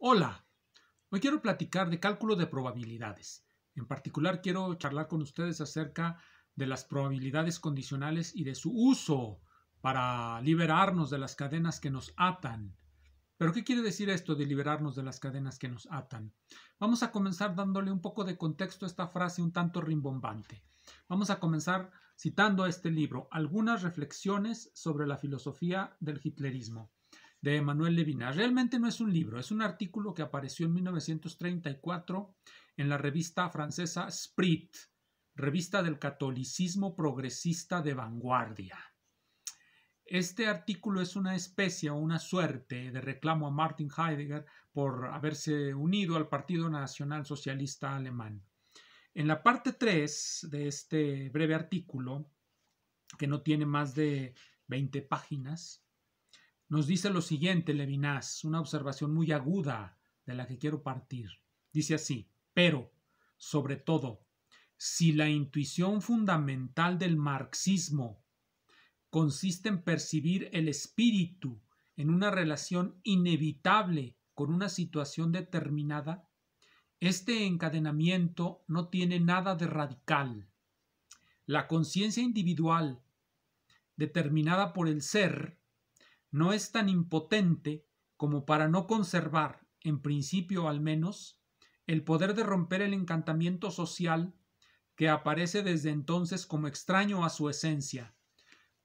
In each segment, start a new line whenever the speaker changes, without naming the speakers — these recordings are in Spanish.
Hola, hoy quiero platicar de cálculo de probabilidades. En particular quiero charlar con ustedes acerca de las probabilidades condicionales y de su uso para liberarnos de las cadenas que nos atan. Pero ¿qué quiere decir esto de liberarnos de las cadenas que nos atan? Vamos a comenzar dándole un poco de contexto a esta frase un tanto rimbombante. Vamos a comenzar citando a este libro, Algunas reflexiones sobre la filosofía del hitlerismo de Emanuel Levinas. Realmente no es un libro, es un artículo que apareció en 1934 en la revista francesa Sprit, revista del catolicismo progresista de vanguardia. Este artículo es una especie o una suerte de reclamo a Martin Heidegger por haberse unido al Partido Nacional Socialista Alemán. En la parte 3 de este breve artículo, que no tiene más de 20 páginas, nos dice lo siguiente Levinas, una observación muy aguda de la que quiero partir. Dice así, pero, sobre todo, si la intuición fundamental del marxismo consiste en percibir el espíritu en una relación inevitable con una situación determinada, este encadenamiento no tiene nada de radical. La conciencia individual, determinada por el ser, no es tan impotente como para no conservar, en principio al menos, el poder de romper el encantamiento social que aparece desde entonces como extraño a su esencia.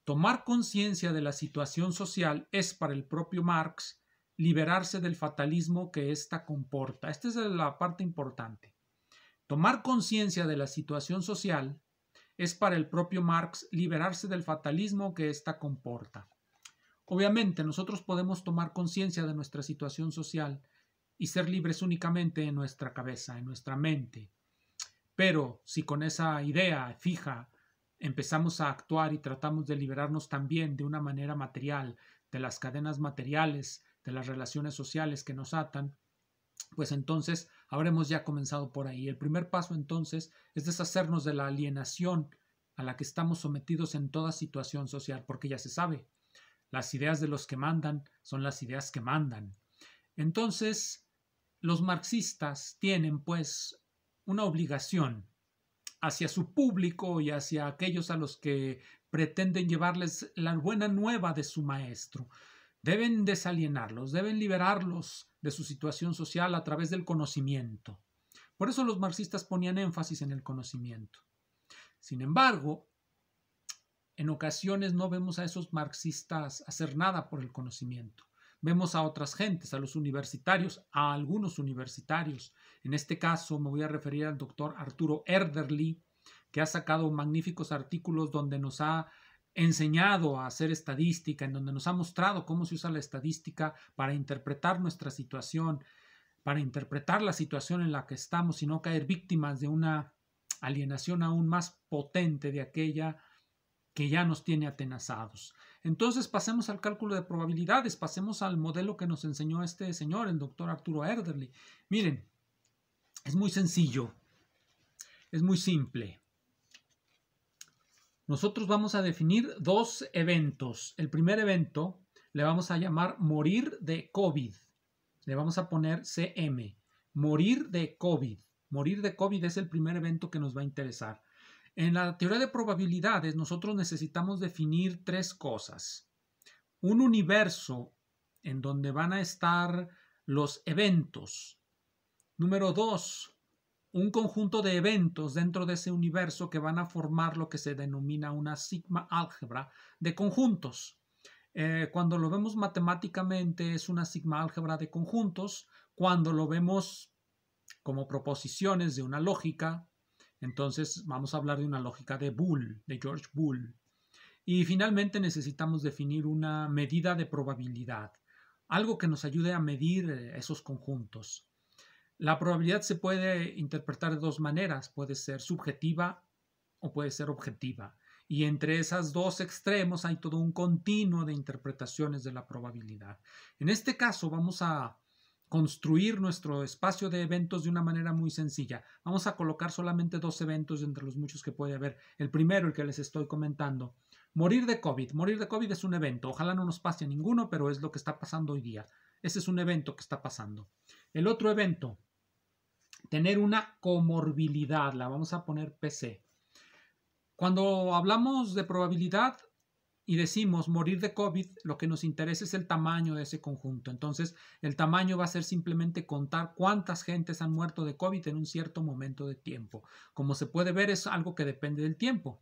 Tomar conciencia de la situación social es para el propio Marx liberarse del fatalismo que ésta comporta. Esta es la parte importante. Tomar conciencia de la situación social es para el propio Marx liberarse del fatalismo que ésta comporta. Obviamente, nosotros podemos tomar conciencia de nuestra situación social y ser libres únicamente en nuestra cabeza, en nuestra mente. Pero si con esa idea fija empezamos a actuar y tratamos de liberarnos también de una manera material, de las cadenas materiales, de las relaciones sociales que nos atan, pues entonces habremos ya comenzado por ahí. El primer paso entonces es deshacernos de la alienación a la que estamos sometidos en toda situación social, porque ya se sabe, las ideas de los que mandan son las ideas que mandan. Entonces, los marxistas tienen pues una obligación hacia su público y hacia aquellos a los que pretenden llevarles la buena nueva de su maestro. Deben desalienarlos, deben liberarlos de su situación social a través del conocimiento. Por eso los marxistas ponían énfasis en el conocimiento. Sin embargo, en ocasiones no vemos a esos marxistas hacer nada por el conocimiento. Vemos a otras gentes, a los universitarios, a algunos universitarios. En este caso me voy a referir al doctor Arturo Erderly, que ha sacado magníficos artículos donde nos ha enseñado a hacer estadística, en donde nos ha mostrado cómo se usa la estadística para interpretar nuestra situación, para interpretar la situación en la que estamos y no caer víctimas de una alienación aún más potente de aquella que ya nos tiene atenazados. Entonces pasemos al cálculo de probabilidades, pasemos al modelo que nos enseñó este señor, el doctor Arturo Herderly. Miren, es muy sencillo, es muy simple. Nosotros vamos a definir dos eventos. El primer evento le vamos a llamar morir de COVID. Le vamos a poner CM, morir de COVID. Morir de COVID es el primer evento que nos va a interesar. En la teoría de probabilidades nosotros necesitamos definir tres cosas. Un universo en donde van a estar los eventos. Número dos, un conjunto de eventos dentro de ese universo que van a formar lo que se denomina una sigma álgebra de conjuntos. Eh, cuando lo vemos matemáticamente es una sigma álgebra de conjuntos. Cuando lo vemos como proposiciones de una lógica, entonces vamos a hablar de una lógica de Boole, de George Boole. Y finalmente necesitamos definir una medida de probabilidad, algo que nos ayude a medir eh, esos conjuntos. La probabilidad se puede interpretar de dos maneras, puede ser subjetiva o puede ser objetiva. Y entre esos dos extremos hay todo un continuo de interpretaciones de la probabilidad. En este caso vamos a construir nuestro espacio de eventos de una manera muy sencilla. Vamos a colocar solamente dos eventos entre los muchos que puede haber. El primero, el que les estoy comentando. Morir de COVID. Morir de COVID es un evento. Ojalá no nos pase ninguno, pero es lo que está pasando hoy día. Ese es un evento que está pasando. El otro evento, tener una comorbilidad. La vamos a poner PC. Cuando hablamos de probabilidad, y decimos morir de COVID, lo que nos interesa es el tamaño de ese conjunto. Entonces, el tamaño va a ser simplemente contar cuántas gentes han muerto de COVID en un cierto momento de tiempo. Como se puede ver, es algo que depende del tiempo.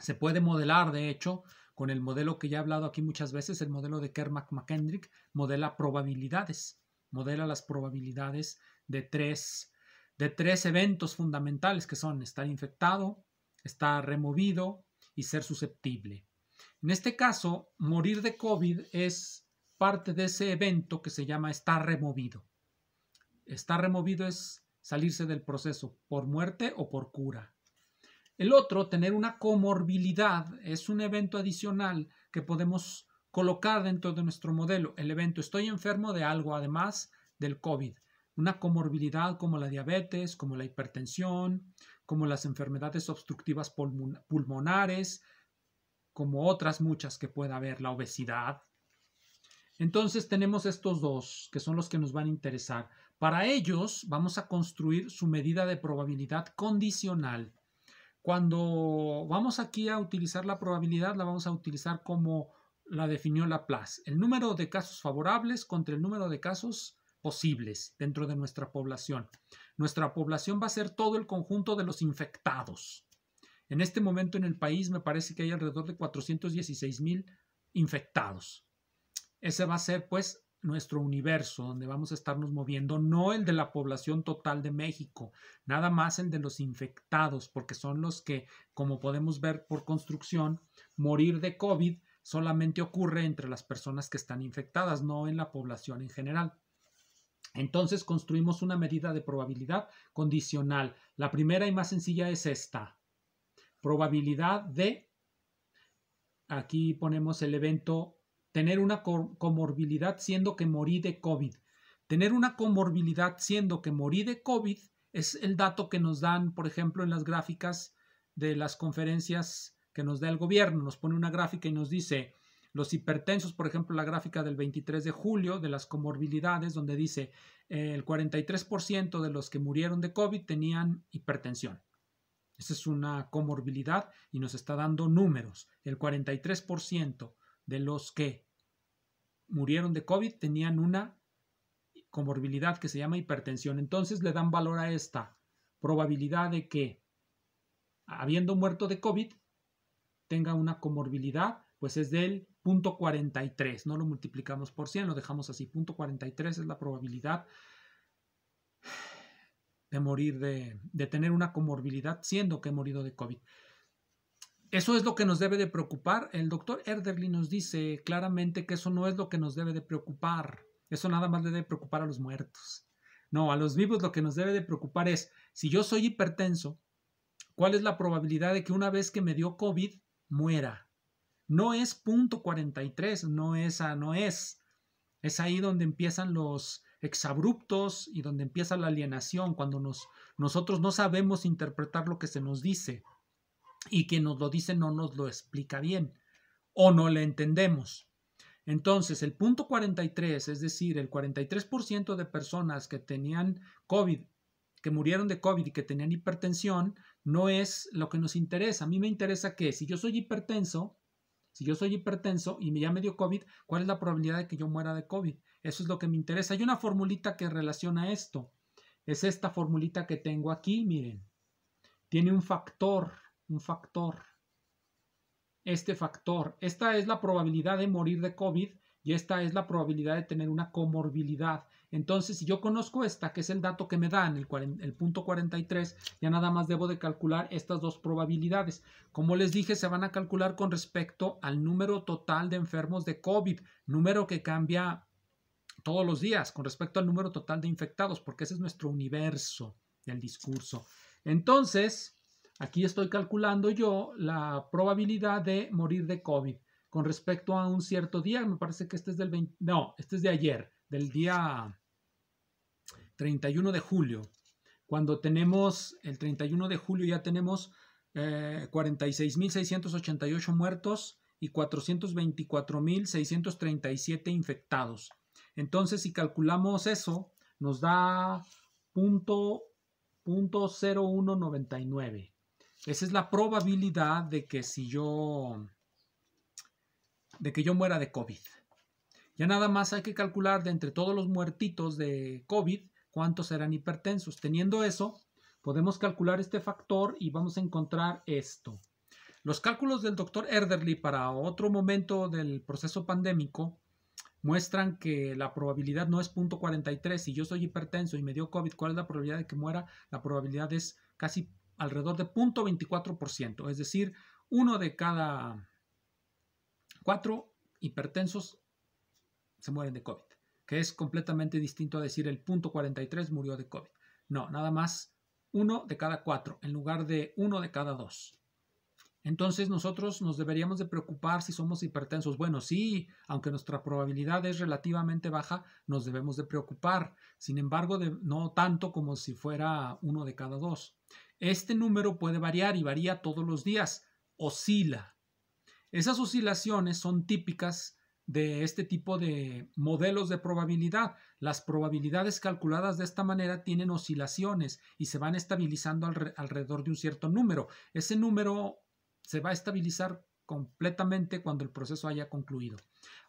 Se puede modelar, de hecho, con el modelo que ya he hablado aquí muchas veces, el modelo de Kermack-McKendrick, modela probabilidades, modela las probabilidades de tres, de tres eventos fundamentales que son estar infectado, estar removido y ser susceptible. En este caso, morir de COVID es parte de ese evento que se llama estar removido. Estar removido es salirse del proceso por muerte o por cura. El otro, tener una comorbilidad, es un evento adicional que podemos colocar dentro de nuestro modelo. El evento, estoy enfermo de algo además del COVID. Una comorbilidad como la diabetes, como la hipertensión, como las enfermedades obstructivas pulmonares, como otras muchas que pueda haber, la obesidad. Entonces tenemos estos dos, que son los que nos van a interesar. Para ellos vamos a construir su medida de probabilidad condicional. Cuando vamos aquí a utilizar la probabilidad, la vamos a utilizar como la definió Laplace, el número de casos favorables contra el número de casos posibles dentro de nuestra población. Nuestra población va a ser todo el conjunto de los infectados. En este momento en el país me parece que hay alrededor de 416 mil infectados. Ese va a ser pues nuestro universo donde vamos a estarnos moviendo, no el de la población total de México, nada más el de los infectados, porque son los que, como podemos ver por construcción, morir de COVID solamente ocurre entre las personas que están infectadas, no en la población en general. Entonces construimos una medida de probabilidad condicional. La primera y más sencilla es esta probabilidad de, aquí ponemos el evento, tener una comorbilidad siendo que morí de COVID. Tener una comorbilidad siendo que morí de COVID es el dato que nos dan, por ejemplo, en las gráficas de las conferencias que nos da el gobierno. Nos pone una gráfica y nos dice, los hipertensos, por ejemplo, la gráfica del 23 de julio de las comorbilidades, donde dice el 43% de los que murieron de COVID tenían hipertensión. Esa es una comorbilidad y nos está dando números. El 43% de los que murieron de COVID tenían una comorbilidad que se llama hipertensión. Entonces le dan valor a esta probabilidad de que, habiendo muerto de COVID, tenga una comorbilidad, pues es del punto 43. No lo multiplicamos por 100, lo dejamos así. Punto 43 es la probabilidad de morir de, de tener una comorbilidad siendo que he morido de COVID. Eso es lo que nos debe de preocupar. El doctor Erderly nos dice claramente que eso no es lo que nos debe de preocupar. Eso nada más le debe preocupar a los muertos. No, a los vivos lo que nos debe de preocupar es, si yo soy hipertenso, ¿cuál es la probabilidad de que una vez que me dio COVID muera? No es punto 43, no es, no es. Es ahí donde empiezan los, exabruptos y donde empieza la alienación, cuando nosotros no sabemos interpretar lo que se nos dice y quien nos lo dice no nos lo explica bien o no le entendemos. Entonces, el punto 43, es decir, el 43% de personas que tenían COVID, que murieron de COVID y que tenían hipertensión, no es lo que nos interesa. A mí me interesa que si yo soy hipertenso, si yo soy hipertenso y ya me dio COVID, ¿cuál es la probabilidad de que yo muera de COVID? Eso es lo que me interesa. Hay una formulita que relaciona esto. Es esta formulita que tengo aquí, miren. Tiene un factor, un factor. Este factor. Esta es la probabilidad de morir de COVID y esta es la probabilidad de tener una comorbilidad. Entonces, si yo conozco esta, que es el dato que me dan, el, el, punto 43, ya nada más debo de calcular estas dos probabilidades. Como les dije, se van a calcular con respecto al número total de enfermos de COVID, número que cambia todos los días con respecto al número total de infectados, porque ese es nuestro universo del discurso. Entonces, aquí estoy calculando yo la probabilidad de morir de COVID con respecto a un cierto día. Me parece que este es del 20, no, este es de ayer, del día 31 de julio. Cuando tenemos el 31 de julio ya tenemos 46.688 eh, muertos y 424.637 infectados. Entonces, si calculamos eso, nos da punto, 0,199. Esa es la probabilidad de que si yo de que yo muera de COVID. Ya nada más hay que calcular de entre todos los muertitos de COVID cuántos serán hipertensos. Teniendo eso, podemos calcular este factor y vamos a encontrar esto. Los cálculos del doctor Erderly para otro momento del proceso pandémico muestran que la probabilidad no es 0.43. Si yo soy hipertenso y me dio COVID, ¿cuál es la probabilidad de que muera? La probabilidad es casi alrededor de 0.24%, es decir, uno de cada cuatro hipertensos se mueren de COVID que es completamente distinto a decir el punto 43 murió de COVID. No, nada más uno de cada cuatro en lugar de uno de cada dos. Entonces nosotros nos deberíamos de preocupar si somos hipertensos. Bueno, sí, aunque nuestra probabilidad es relativamente baja, nos debemos de preocupar. Sin embargo, de, no tanto como si fuera uno de cada dos. Este número puede variar y varía todos los días. Oscila. Esas oscilaciones son típicas de este tipo de modelos de probabilidad. Las probabilidades calculadas de esta manera tienen oscilaciones y se van estabilizando alrededor de un cierto número. Ese número se va a estabilizar completamente cuando el proceso haya concluido.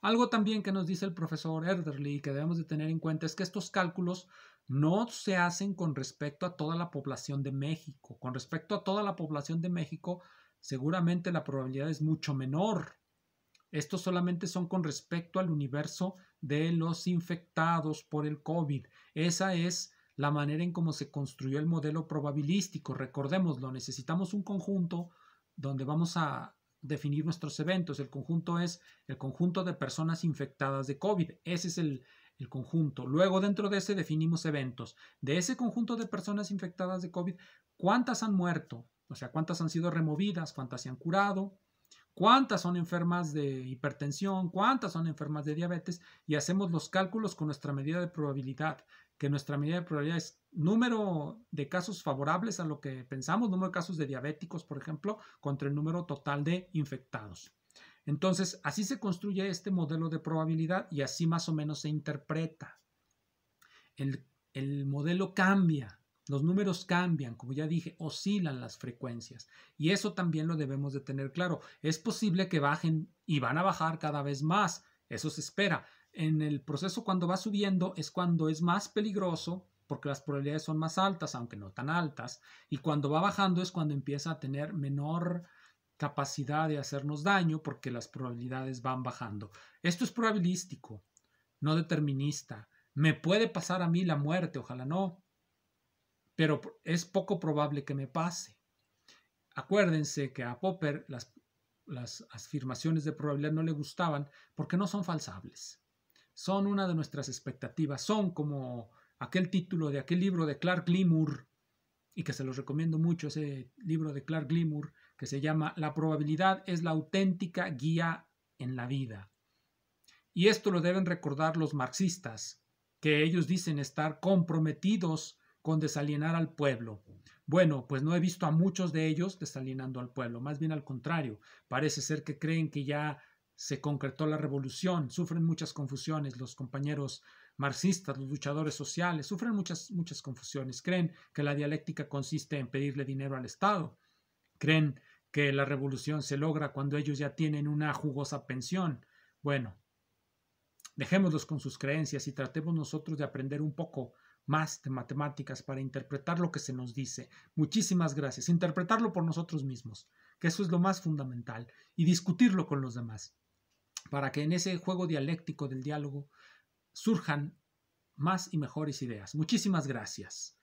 Algo también que nos dice el profesor Erderly que debemos de tener en cuenta es que estos cálculos no se hacen con respecto a toda la población de México. Con respecto a toda la población de México, seguramente la probabilidad es mucho menor estos solamente son con respecto al universo de los infectados por el COVID. Esa es la manera en cómo se construyó el modelo probabilístico. Recordémoslo, necesitamos un conjunto donde vamos a definir nuestros eventos. El conjunto es el conjunto de personas infectadas de COVID. Ese es el, conjunto. Luego dentro de ese definimos eventos. De ese conjunto de personas infectadas de COVID, ¿cuántas han muerto? O sea, ¿cuántas han sido removidas? ¿Cuántas se han curado? cuántas son enfermas de hipertensión, cuántas son enfermas de diabetes y hacemos los cálculos con nuestra medida de probabilidad, que nuestra medida de probabilidad es número de casos favorables a lo que pensamos, número de casos de diabéticos, por ejemplo, contra el número total de infectados. Entonces, así se construye este modelo de probabilidad y así más o menos se interpreta. El, el modelo cambia los números cambian, como ya dije, oscilan las frecuencias. Y eso también lo debemos de tener claro. Es posible que bajen y van a bajar cada vez más. Eso se espera. En el proceso cuando va subiendo es cuando es más peligroso porque las probabilidades son más altas, aunque no tan altas. Y cuando va bajando es cuando empieza a tener menor capacidad de hacernos daño porque las probabilidades van bajando. Esto es probabilístico, no determinista. Me puede pasar a mí la muerte, ojalá no, pero es poco probable que me pase. Acuérdense que a Popper las, afirmaciones de probabilidad no le gustaban porque no son falsables. Son una de nuestras expectativas, son como aquel título de aquel libro de Clark Glimmer, y que se los recomiendo mucho, ese libro de Clark Glimmer, que se llama La probabilidad es la auténtica guía en la vida. Y esto lo deben recordar los marxistas, que ellos dicen estar comprometidos con desalienar al pueblo. Bueno, pues no he visto a muchos de ellos desalienando al pueblo, más bien al contrario, parece ser que creen que ya se concretó la revolución, sufren muchas confusiones los compañeros marxistas, los luchadores sociales, sufren muchas, muchas confusiones, creen que la dialéctica consiste en pedirle dinero al Estado, creen que la revolución se logra cuando ellos ya tienen una jugosa pensión. Bueno, dejémoslos con sus creencias y tratemos nosotros de aprender un poco más de matemáticas para interpretar lo que se nos dice. Muchísimas gracias. Interpretarlo por nosotros mismos, que eso es lo más fundamental, y discutirlo con los demás, para que en ese juego dialéctico del diálogo surjan más y mejores ideas. Muchísimas gracias.